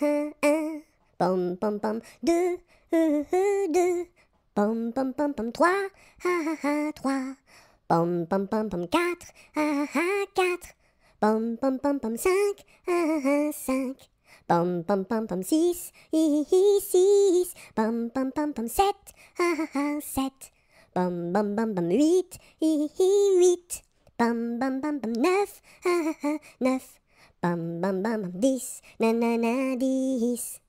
un, pom pom pom, deux, deux, pom pom pom pom, trois, ah trois, pom pom pom pom, quatre, ah quatre, pom pom pom pom, cinq, ah ah cinq. Pom pom pom pom 6, hi hi 6, pom pom pom pom 7, ah ah 7, pom pom pom pom 8, hi hi 8, pom pom 9, ah ah 9, Bum bum bum this na na na this.